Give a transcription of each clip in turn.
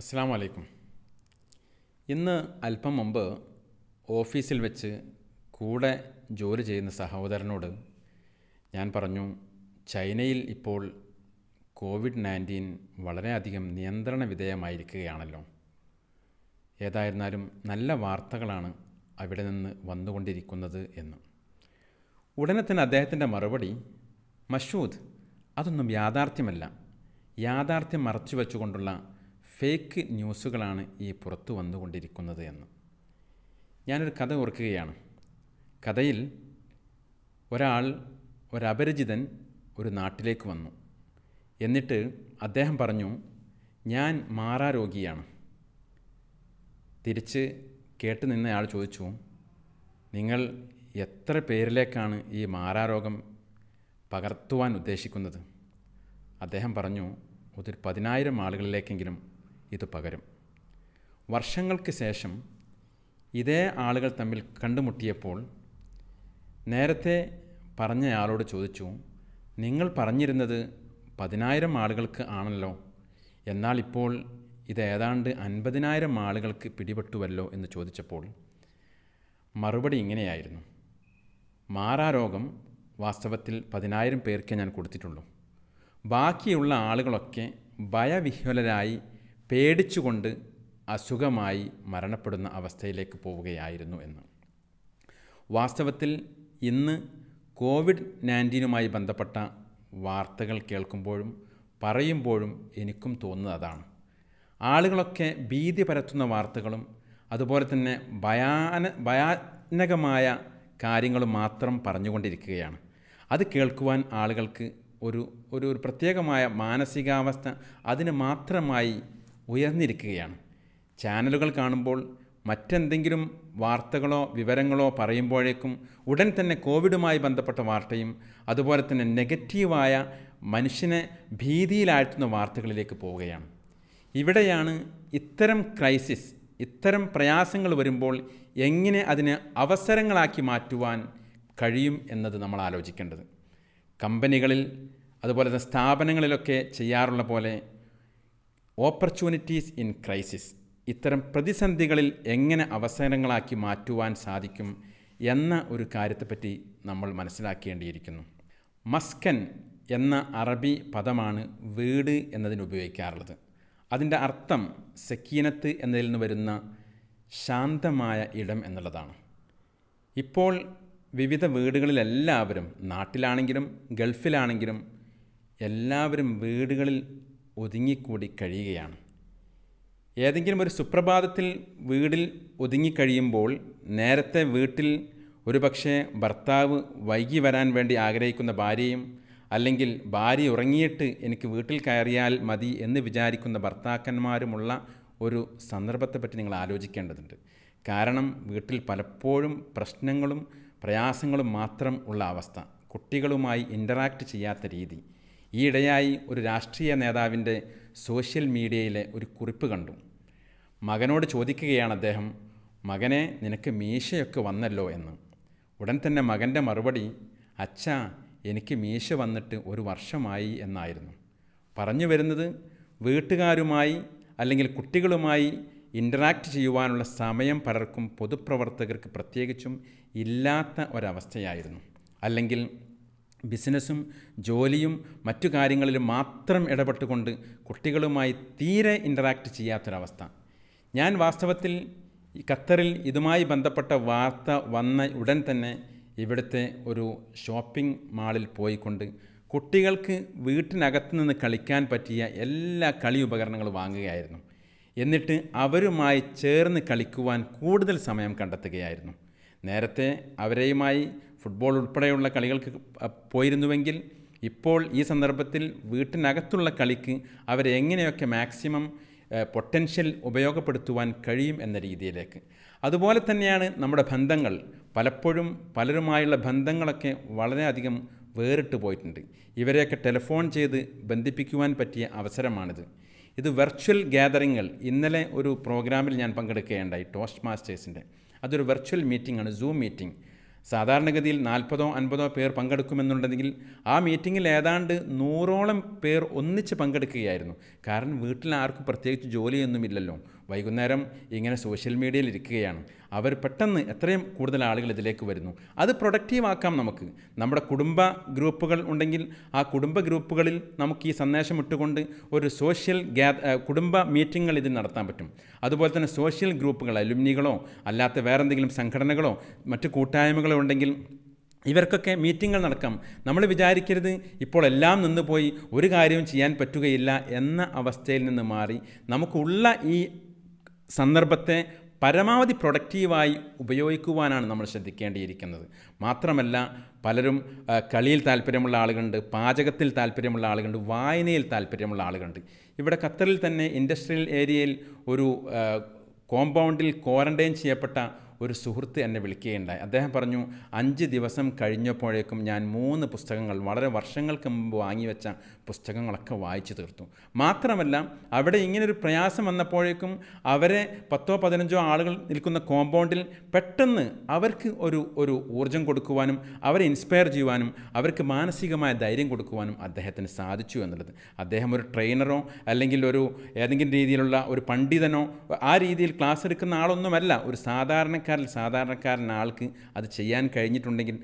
അസ്സാം വലൈക്കും ഇന്ന് അല്പം മുമ്പ് ഓഫീസിൽ വെച്ച് കൂടെ ജോലി ചെയ്യുന്ന സഹോദരനോട് ഞാൻ പറഞ്ഞു ചൈനയിൽ ഇപ്പോൾ കോവിഡ് നയൻറ്റീൻ വളരെയധികം നിയന്ത്രണ വിധേയമായിരിക്കുകയാണല്ലോ ഏതായിരുന്നാലും നല്ല വാർത്തകളാണ് അവിടെ നിന്ന് വന്നുകൊണ്ടിരിക്കുന്നത് എന്ന് ഉടനെ തന്നെ അദ്ദേഹത്തിൻ്റെ മറുപടി മഷൂദ് അതൊന്നും യാഥാർത്ഥ്യമല്ല യാഥാർത്ഥ്യം മറച്ചു വെച്ചുകൊണ്ടുള്ള ഫേക്ക് ന്യൂസുകളാണ് ഈ പുറത്തു വന്നുകൊണ്ടിരിക്കുന്നത് എന്ന് ഞാനൊരു കഥ ഓർക്കുകയാണ് കഥയിൽ ഒരാൾ ഒരപരിചിതൻ ഒരു നാട്ടിലേക്ക് വന്നു എന്നിട്ട് അദ്ദേഹം പറഞ്ഞു ഞാൻ രോഗിയാണ് തിരിച്ച് കേട്ട് നിന്നയാൾ ചോദിച്ചു നിങ്ങൾ എത്ര പേരിലേക്കാണ് ഈ മാറാരോഗം പകർത്തുവാൻ ഉദ്ദേശിക്കുന്നത് അദ്ദേഹം പറഞ്ഞു ഒരു പതിനായിരം ആളുകളിലേക്കെങ്കിലും ഇത് പകരും വർഷങ്ങൾക്ക് ശേഷം ഇതേ ആളുകൾ തമ്മിൽ കണ്ടുമുട്ടിയപ്പോൾ നേരത്തെ പറഞ്ഞയാളോട് ചോദിച്ചു നിങ്ങൾ പറഞ്ഞിരുന്നത് പതിനായിരം ആളുകൾക്ക് ആണല്ലോ എന്നാൽ ഇപ്പോൾ ഇത് ഏതാണ്ട് അൻപതിനായിരം ആളുകൾക്ക് പിടിപെട്ടുവല്ലോ എന്ന് ചോദിച്ചപ്പോൾ മറുപടി ഇങ്ങനെയായിരുന്നു മാറാരോഗം വാസ്തവത്തിൽ പതിനായിരം പേർക്കേ ഞാൻ കൊടുത്തിട്ടുള്ളൂ ബാക്കിയുള്ള ആളുകളൊക്കെ ഭയവിഹ്വലരായി പേടിച്ചുകൊണ്ട് അസുഖമായി മരണപ്പെടുന്ന അവസ്ഥയിലേക്ക് പോവുകയായിരുന്നു എന്ന് വാസ്തവത്തിൽ ഇന്ന് കോവിഡ് നയൻറ്റീനുമായി ബന്ധപ്പെട്ട വാർത്തകൾ കേൾക്കുമ്പോഴും പറയുമ്പോഴും എനിക്കും തോന്നുന്നത് അതാണ് ആളുകളൊക്കെ ഭീതി പരത്തുന്ന വാർത്തകളും അതുപോലെ തന്നെ ഭയാന ഭയാനകമായ കാര്യങ്ങൾ മാത്രം പറഞ്ഞുകൊണ്ടിരിക്കുകയാണ് അത് കേൾക്കുവാൻ ആളുകൾക്ക് ഒരു ഒരു പ്രത്യേകമായ മാനസികാവസ്ഥ അതിന് മാത്രമായി ഉയർന്നിരിക്കുകയാണ് ചാനലുകൾ കാണുമ്പോൾ മറ്റെന്തെങ്കിലും വാർത്തകളോ വിവരങ്ങളോ പറയുമ്പോഴേക്കും ഉടൻ തന്നെ കോവിഡുമായി ബന്ധപ്പെട്ട വാർത്തയും അതുപോലെ തന്നെ നെഗറ്റീവായ മനുഷ്യനെ ഭീതിയിലാഴ്ത്തുന്ന വാർത്തകളിലേക്ക് പോവുകയാണ് ഇവിടെയാണ് ഇത്തരം ക്രൈസിസ് ഇത്തരം പ്രയാസങ്ങൾ വരുമ്പോൾ എങ്ങനെ അതിനെ അവസരങ്ങളാക്കി മാറ്റുവാൻ കഴിയും എന്നത് നമ്മൾ ആലോചിക്കേണ്ടത് കമ്പനികളിൽ അതുപോലെ തന്നെ സ്ഥാപനങ്ങളിലൊക്കെ ചെയ്യാറുള്ള പോലെ ഓപ്പർച്യൂണിറ്റീസ് ഇൻ ക്രൈസിസ് ഇത്തരം പ്രതിസന്ധികളിൽ എങ്ങനെ അവസരങ്ങളാക്കി മാറ്റുവാൻ സാധിക്കും എന്ന ഒരു കാര്യത്തെപ്പറ്റി നമ്മൾ മനസ്സിലാക്കേണ്ടിയിരിക്കുന്നു മസ്കൻ എന്ന അറബി പദമാണ് വീട് എന്നതിന് ഉപയോഗിക്കാറുള്ളത് അതിൻ്റെ അർത്ഥം സക്കീനത്ത് എന്നതിൽ നിന്ന് വരുന്ന ശാന്തമായ ഇടം എന്നുള്ളതാണ് ഇപ്പോൾ വിവിധ വീടുകളിലെല്ലാവരും നാട്ടിലാണെങ്കിലും ഗൾഫിലാണെങ്കിലും എല്ലാവരും വീടുകളിൽ ഒതുങ്ങിക്കൂടി കഴിയുകയാണ് ഏതെങ്കിലും ഒരു സുപ്രഭാതത്തിൽ വീടിൽ ഒതുങ്ങിക്കഴിയുമ്പോൾ നേരത്തെ വീട്ടിൽ ഒരുപക്ഷെ ഭർത്താവ് വൈകി വരാൻ വേണ്ടി ആഗ്രഹിക്കുന്ന ഭാര്യയും അല്ലെങ്കിൽ ഭാര്യ ഉറങ്ങിയിട്ട് എനിക്ക് വീട്ടിൽ കയറിയാൽ മതി എന്ന് വിചാരിക്കുന്ന ഭർത്താക്കന്മാരുമുള്ള ഒരു സന്ദർഭത്തെപ്പറ്റി നിങ്ങൾ ആലോചിക്കേണ്ടതുണ്ട് കാരണം വീട്ടിൽ പലപ്പോഴും പ്രശ്നങ്ങളും പ്രയാസങ്ങളും മാത്രം ഉള്ള അവസ്ഥ കുട്ടികളുമായി ഇൻ്ററാക്റ്റ് ചെയ്യാത്ത രീതി ഈയിടെയായി ഒരു രാഷ്ട്രീയ നേതാവിൻ്റെ സോഷ്യൽ മീഡിയയിലെ ഒരു കുറിപ്പ് കണ്ടു മകനോട് ചോദിക്കുകയാണ് അദ്ദേഹം മകനെ നിനക്ക് മീശയൊക്കെ വന്നല്ലോ എന്ന് ഉടൻ തന്നെ മകൻ്റെ മറുപടി അച്ഛ എനിക്ക് മീശ വന്നിട്ട് ഒരു വർഷമായി എന്നായിരുന്നു പറഞ്ഞു വരുന്നത് വീട്ടുകാരുമായി അല്ലെങ്കിൽ കുട്ടികളുമായി ഇൻ്ററാക്റ്റ് ചെയ്യുവാനുള്ള സമയം പലർക്കും പൊതുപ്രവർത്തകർക്ക് പ്രത്യേകിച്ചും ഇല്ലാത്ത ഒരവസ്ഥയായിരുന്നു അല്ലെങ്കിൽ ബിസിനസ്സും ജോലിയും മറ്റു കാര്യങ്ങളിലും മാത്രം ഇടപെട്ടുകൊണ്ട് കുട്ടികളുമായി തീരെ ഇൻ്ററാക്റ്റ് ചെയ്യാത്തൊരവസ്ഥ ഞാൻ വാസ്തവത്തിൽ ഖത്തറിൽ ഇതുമായി ബന്ധപ്പെട്ട വാർത്ത വന്ന ഉടൻ തന്നെ ഇവിടുത്തെ ഒരു ഷോപ്പിംഗ് മാളിൽ പോയിക്കൊണ്ട് കുട്ടികൾക്ക് വീട്ടിനകത്ത് നിന്ന് കളിക്കാൻ പറ്റിയ എല്ലാ കളി ഉപകരണങ്ങളും വാങ്ങുകയായിരുന്നു എന്നിട്ട് അവരുമായി ചേർന്ന് കളിക്കുവാൻ കൂടുതൽ സമയം കണ്ടെത്തുകയായിരുന്നു നേരത്തെ അവരെയുമായി ഫുട്ബോൾ ഉൾപ്പെടെയുള്ള കളികൾക്ക് പോയിരുന്നുവെങ്കിൽ ഇപ്പോൾ ഈ സന്ദർഭത്തിൽ വീട്ടിനകത്തുള്ള കളിക്ക് അവരെ എങ്ങനെയൊക്കെ മാക്സിമം പൊട്ടൻഷ്യൽ ഉപയോഗപ്പെടുത്തുവാൻ കഴിയും എന്ന രീതിയിലേക്ക് അതുപോലെ തന്നെയാണ് നമ്മുടെ ബന്ധങ്ങൾ പലപ്പോഴും പലരുമായുള്ള ബന്ധങ്ങളൊക്കെ വളരെയധികം വേറിട്ട് പോയിട്ടുണ്ട് ഇവരെയൊക്കെ ടെലിഫോൺ ചെയ്ത് ബന്ധിപ്പിക്കുവാൻ പറ്റിയ അവസരമാണിത് ഇത് വെർച്വൽ ഗ്യാതറിങ്ങുകൾ ഇന്നലെ ഒരു പ്രോഗ്രാമിൽ ഞാൻ പങ്കെടുക്കുകയുണ്ടായി ടോസ്റ്റ് മാസ്റ്റേഴ്സിൻ്റെ അതൊരു വെർച്വൽ മീറ്റിംഗ് ആണ് സൂം മീറ്റിംഗ് സാധാരണഗതിയിൽ നാൽപ്പതോ അൻപതോ പേർ പങ്കെടുക്കുമെന്നുണ്ടെങ്കിൽ ആ മീറ്റിങ്ങിൽ ഏതാണ്ട് നൂറോളം പേർ ഒന്നിച്ച് പങ്കെടുക്കുകയായിരുന്നു കാരണം വീട്ടിൽ ആർക്കും പ്രത്യേകിച്ച് ജോലിയൊന്നുമില്ലല്ലോ വൈകുന്നേരം ഇങ്ങനെ സോഷ്യൽ മീഡിയയിൽ ഇരിക്കുകയാണ് അവർ പെട്ടെന്ന് എത്രയും കൂടുതൽ ആളുകൾ ഇതിലേക്ക് വരുന്നു അത് പ്രൊഡക്റ്റീവാക്കാം നമുക്ക് നമ്മുടെ കുടുംബ ഗ്രൂപ്പുകൾ ഉണ്ടെങ്കിൽ ആ കുടുംബ ഗ്രൂപ്പുകളിൽ നമുക്ക് ഈ സന്ദേശം ഇട്ടുകൊണ്ട് ഒരു സോഷ്യൽ ഗ്യാ കുടുംബ മീറ്റിങ്ങുകൾ ഇതിൽ നടത്താൻ പറ്റും അതുപോലെ തന്നെ സോഷ്യൽ ഗ്രൂപ്പുകൾ അലുമിനികളോ അല്ലാത്ത വേറെന്തെങ്കിലും സംഘടനകളോ മറ്റ് കൂട്ടായ്മകളോ ഉണ്ടെങ്കിൽ ഇവർക്കൊക്കെ മീറ്റിങ്ങുകൾ നടക്കാം നമ്മൾ വിചാരിക്കരുത് ഇപ്പോൾ എല്ലാം നിന്നുപോയി ഒരു കാര്യവും ചെയ്യാൻ പറ്റുകയില്ല എന്ന അവസ്ഥയിൽ നിന്ന് മാറി നമുക്കുള്ള ഈ സന്ദർഭത്തെ പരമാവധി പ്രൊഡക്റ്റീവായി ഉപയോഗിക്കുവാനാണ് നമ്മൾ ശ്രദ്ധിക്കേണ്ടിയിരിക്കുന്നത് മാത്രമല്ല പലരും കളിയിൽ താല്പര്യമുള്ള ആളുകളുണ്ട് പാചകത്തിൽ താല്പര്യമുള്ള ആളുകളുണ്ട് വായനയിൽ താല്പര്യമുള്ള ആളുകളുണ്ട് ഇവിടെ ഖത്തറിൽ തന്നെ ഇൻഡസ്ട്രിയൽ ഏരിയയിൽ ഒരു കോമ്പൗണ്ടിൽ ക്വാറൻറ്റൈൻ ചെയ്യപ്പെട്ട ഒരു സുഹൃത്ത് എന്നെ വിളിക്കുകയുണ്ടായി അദ്ദേഹം പറഞ്ഞു അഞ്ച് ദിവസം കഴിഞ്ഞപ്പോഴേക്കും ഞാൻ മൂന്ന് പുസ്തകങ്ങൾ വളരെ വർഷങ്ങൾക്ക് മുമ്പ് വാങ്ങിവെച്ച പുസ്തകങ്ങളൊക്കെ വായിച്ചു തീർത്തു മാത്രമല്ല അവിടെ ഇങ്ങനൊരു പ്രയാസം വന്നപ്പോഴേക്കും അവരെ പത്തോ പതിനഞ്ചോ ആളുകൾ നിൽക്കുന്ന കോമ്പൗണ്ടിൽ പെട്ടെന്ന് അവർക്ക് ഒരു ഒരു ഊർജം കൊടുക്കുവാനും അവരെ ഇൻസ്പയർ ചെയ്യുവാനും അവർക്ക് മാനസികമായ ധൈര്യം കൊടുക്കുവാനും അദ്ദേഹത്തിന് സാധിച്ചു എന്നുള്ളത് അദ്ദേഹം ഒരു ട്രെയിനറോ അല്ലെങ്കിൽ ഒരു ഏതെങ്കിലും രീതിയിലുള്ള ഒരു പണ്ഡിതനോ ആ രീതിയിൽ ക്ലാസ് എടുക്കുന്ന ആളൊന്നുമല്ല ഒരു സാധാരണ സാധാരണക്കാരിൽ സാധാരണക്കാരൻ ആൾക്ക് അത് ചെയ്യാൻ കഴിഞ്ഞിട്ടുണ്ടെങ്കിൽ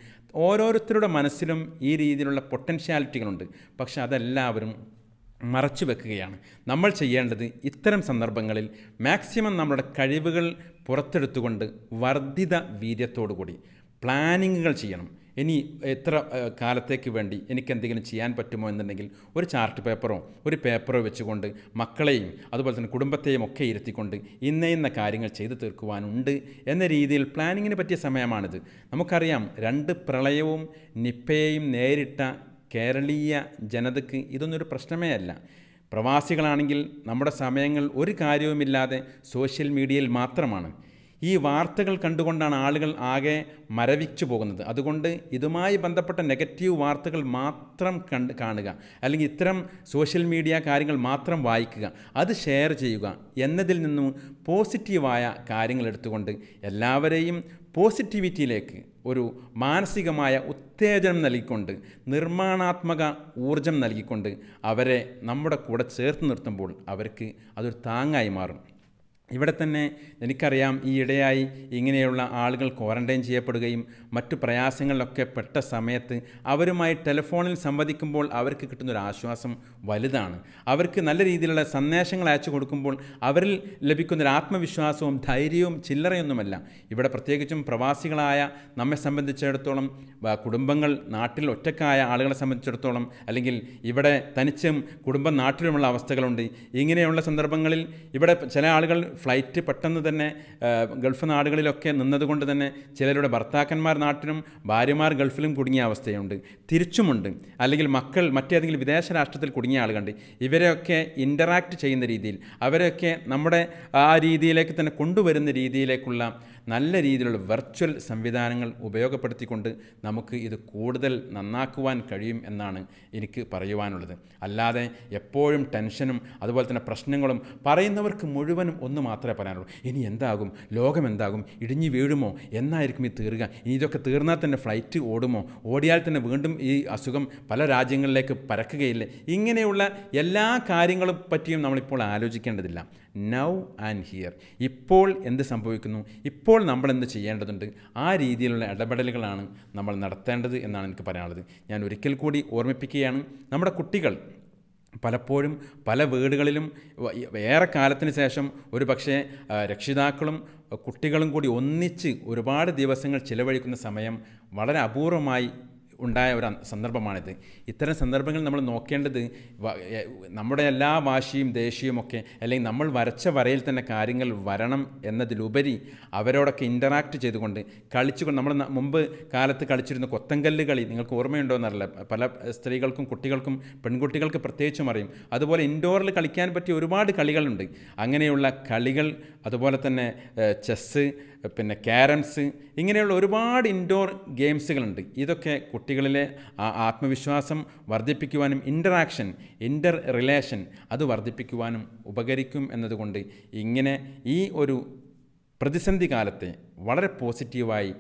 ഓരോരുത്തരുടെ മനസ്സിലും ഈ രീതിയിലുള്ള പൊട്ടൻഷ്യാലിറ്റികളുണ്ട് പക്ഷെ അതെല്ലാവരും മറച്ചു വെക്കുകയാണ് നമ്മൾ ചെയ്യേണ്ടത് ഇത്തരം സന്ദർഭങ്ങളിൽ മാക്സിമം നമ്മുടെ കഴിവുകൾ പുറത്തെടുത്തുകൊണ്ട് വർദ്ധിത വീര്യത്തോടു കൂടി പ്ലാനിങ്ങുകൾ ചെയ്യണം ഇനി എത്ര കാലത്തേക്ക് വേണ്ടി എന്തെങ്കിലും ചെയ്യാൻ പറ്റുമോ എന്നുണ്ടെങ്കിൽ ഒരു ചാർട്ട് പേപ്പറോ ഒരു പേപ്പറോ വെച്ചുകൊണ്ട് മക്കളെയും അതുപോലെ തന്നെ കുടുംബത്തെയും ഒക്കെ ഇരുത്തിക്കൊണ്ട് ഇന്ന ഇന്ന കാര്യങ്ങൾ ചെയ്തു തീർക്കുവാനുണ്ട് എന്ന രീതിയിൽ പ്ലാനിങ്ങിന് പറ്റിയ സമയമാണിത് നമുക്കറിയാം രണ്ട് പ്രളയവും നിപ്പയെയും നേരിട്ട കേരളീയ ജനതയ്ക്ക് ഇതൊന്നൊരു പ്രശ്നമേ അല്ല പ്രവാസികളാണെങ്കിൽ നമ്മുടെ സമയങ്ങൾ ഒരു കാര്യവുമില്ലാതെ സോഷ്യൽ മീഡിയയിൽ മാത്രമാണ് ഈ വാർത്തകൾ കണ്ടുകൊണ്ടാണ് ആളുകൾ ആകെ മരവിച്ചു പോകുന്നത് അതുകൊണ്ട് ഇതുമായി ബന്ധപ്പെട്ട നെഗറ്റീവ് വാർത്തകൾ മാത്രം കണ്ട് കാണുക അല്ലെങ്കിൽ ഇത്തരം സോഷ്യൽ മീഡിയ കാര്യങ്ങൾ മാത്രം വായിക്കുക അത് ഷെയർ ചെയ്യുക എന്നതിൽ നിന്നും പോസിറ്റീവായ കാര്യങ്ങൾ എടുത്തുകൊണ്ട് എല്ലാവരെയും പോസിറ്റിവിറ്റിയിലേക്ക് ഒരു മാനസികമായ ഉത്തേജനം നൽകിക്കൊണ്ട് നിർമ്മാണാത്മക ഊർജം നൽകിക്കൊണ്ട് അവരെ നമ്മുടെ കൂടെ ചേർത്ത് നിർത്തുമ്പോൾ അവർക്ക് അതൊരു താങ്ങായി മാറും ഇവിടെ തന്നെ എനിക്കറിയാം ഈ ഇടയായി ഇങ്ങനെയുള്ള ആളുകൾ ക്വാറന്റൈൻ ചെയ്യപ്പെടുകയും മറ്റു പ്രയാസങ്ങളിലൊക്കെ പെട്ട സമയത്ത് അവരുമായി ടെലിഫോണിൽ സംവദിക്കുമ്പോൾ അവർക്ക് ഒരു ആശ്വാസം വലുതാണ് അവർക്ക് നല്ല രീതിയിലുള്ള സന്ദേശങ്ങൾ അയച്ചു കൊടുക്കുമ്പോൾ അവരിൽ ലഭിക്കുന്നൊരു ആത്മവിശ്വാസവും ധൈര്യവും ചില്ലറയൊന്നുമല്ല ഇവിടെ പ്രത്യേകിച്ചും പ്രവാസികളായ നമ്മെ സംബന്ധിച്ചിടത്തോളം കുടുംബങ്ങൾ നാട്ടിൽ ഒറ്റക്കായ ആളുകളെ സംബന്ധിച്ചിടത്തോളം അല്ലെങ്കിൽ ഇവിടെ തനിച്ചും കുടുംബം നാട്ടിലുമുള്ള അവസ്ഥകളുണ്ട് ഇങ്ങനെയുള്ള സന്ദർഭങ്ങളിൽ ഇവിടെ ചില ആളുകൾ ഫ്ലൈറ്റ് പെട്ടെന്ന് തന്നെ ഗൾഫ് നാടുകളിലൊക്കെ നിന്നതുകൊണ്ട് തന്നെ ചിലരുടെ ഭർത്താക്കന്മാർ നാട്ടിലും ഭാര്യമാർ ഗൾഫിലും കുടുങ്ങിയ അവസ്ഥയുണ്ട് തിരിച്ചുമുണ്ട് അല്ലെങ്കിൽ മക്കൾ മറ്റേതെങ്കിലും വിദേശ രാഷ്ട്രത്തിൽ കുടുങ്ങിയ ആളുകളുണ്ട് ഇവരെയൊക്കെ ഇൻ്ററാക്റ്റ് ചെയ്യുന്ന രീതിയിൽ അവരെയൊക്കെ നമ്മുടെ ആ രീതിയിലേക്ക് തന്നെ കൊണ്ടുവരുന്ന രീതിയിലേക്കുള്ള നല്ല രീതിയിലുള്ള വെർച്വൽ സംവിധാനങ്ങൾ ഉപയോഗപ്പെടുത്തിക്കൊണ്ട് നമുക്ക് ഇത് കൂടുതൽ നന്നാക്കുവാൻ കഴിയും എന്നാണ് എനിക്ക് പറയുവാനുള്ളത് അല്ലാതെ എപ്പോഴും ടെൻഷനും അതുപോലെ തന്നെ പ്രശ്നങ്ങളും പറയുന്നവർക്ക് മുഴുവനും ഒന്ന് മാത്രമേ പറയാനുള്ളൂ ഇനി എന്താകും ലോകം എന്താകും ഇടിഞ്ഞു വീഴുമോ എന്നായിരിക്കും ഈ തീർക്കുക ഇനി ഇതൊക്കെ തീർന്നാൽ തന്നെ ഫ്ലൈറ്റ് ഓടുമോ ഓടിയാൽ തന്നെ വീണ്ടും ഈ അസുഖം പല രാജ്യങ്ങളിലേക്ക് പരക്കുകയില്ലേ ഇങ്ങനെയുള്ള എല്ലാ കാര്യങ്ങളും പറ്റിയും നമ്മളിപ്പോൾ ആലോചിക്കേണ്ടതില്ല നൗ ആൻഡ് ഹിയർ ഇപ്പോൾ എന്ത് സംഭവിക്കുന്നു ഇപ്പോൾ നമ്മൾ എന്ത് ചെയ്യേണ്ടതുണ്ട് ആ രീതിയിലുള്ള ഇടപെടലുകളാണ് നമ്മൾ നടത്തേണ്ടത് എന്നാണ് എനിക്ക് പറയാനുള്ളത് ഞാൻ ഒരിക്കൽ കൂടി ഓർമ്മിപ്പിക്കുകയാണ് നമ്മുടെ കുട്ടികൾ പലപ്പോഴും പല വീടുകളിലും ഏറെ കാലത്തിന് ശേഷം ഒരു പക്ഷേ രക്ഷിതാക്കളും കുട്ടികളും കൂടി ഒന്നിച്ച് ഒരുപാട് ദിവസങ്ങൾ ചിലവഴിക്കുന്ന സമയം വളരെ അപൂർവമായി ഉണ്ടായ ഒരു സന്ദർഭമാണിത് ഇത്തരം സന്ദർഭങ്ങൾ നമ്മൾ നോക്കേണ്ടത് നമ്മുടെ എല്ലാ വാശിയും ദേഷ്യവും ഒക്കെ അല്ലെങ്കിൽ നമ്മൾ വരച്ച വരയിൽ തന്നെ കാര്യങ്ങൾ വരണം എന്നതിലുപരി അവരോടൊക്കെ ഇൻ്ററാക്ട് ചെയ്തുകൊണ്ട് കളിച്ചുകൊണ്ട് നമ്മൾ മുമ്പ് കാലത്ത് കളിച്ചിരുന്ന കൊത്തങ്കല്ല് കളി നിങ്ങൾക്ക് ഓർമ്മയുണ്ടോ എന്നറിയില്ല പല സ്ത്രീകൾക്കും കുട്ടികൾക്കും പെൺകുട്ടികൾക്ക് പ്രത്യേകിച്ചും അറിയും അതുപോലെ ഇൻഡോറിൽ കളിക്കാൻ പറ്റിയ ഒരുപാട് കളികളുണ്ട് അങ്ങനെയുള്ള കളികൾ അതുപോലെ തന്നെ ചെസ്സ് പിന്നെ ക്യാരംസ് ഇങ്ങനെയുള്ള ഒരുപാട് ഇൻഡോർ ഗെയിംസുകളുണ്ട് ഇതൊക്കെ കുട്ടികളിലെ ആത്മവിശ്വാസം വർദ്ധിപ്പിക്കുവാനും ഇൻ്ററാക്ഷൻ ഇൻ്റർ റിലേഷൻ അത് വർദ്ധിപ്പിക്കുവാനും ഉപകരിക്കും എന്നതുകൊണ്ട് ഇങ്ങനെ ഈ ഒരു പ്രതിസന്ധി കാലത്തെ വളരെ പോസിറ്റീവായി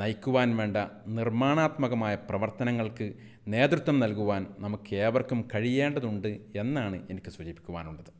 നയിക്കുവാൻ വേണ്ട നിർമ്മാണാത്മകമായ പ്രവർത്തനങ്ങൾക്ക് നേതൃത്വം നൽകുവാൻ നമുക്ക് ഏവർക്കും കഴിയേണ്ടതുണ്ട് എന്നാണ് എനിക്ക് സൂചിപ്പിക്കുവാനുള്ളത്